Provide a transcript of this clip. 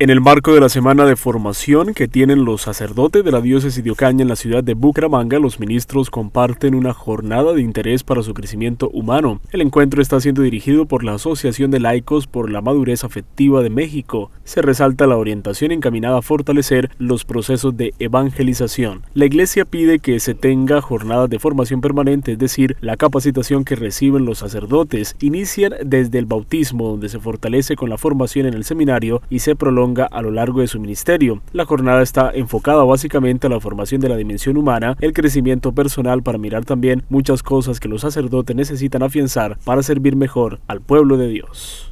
En el marco de la semana de formación que tienen los sacerdotes de la diócesis de Ocaña en la ciudad de Bucaramanga, los ministros comparten una jornada de interés para su crecimiento humano. El encuentro está siendo dirigido por la Asociación de Laicos por la Madurez Afectiva de México. Se resalta la orientación encaminada a fortalecer los procesos de evangelización. La iglesia pide que se tenga jornadas de formación permanente, es decir, la capacitación que reciben los sacerdotes inician desde el bautismo, donde se fortalece con la formación en el seminario y se prolonga a lo largo de su ministerio. La jornada está enfocada básicamente a la formación de la dimensión humana, el crecimiento personal para mirar también muchas cosas que los sacerdotes necesitan afianzar para servir mejor al pueblo de Dios.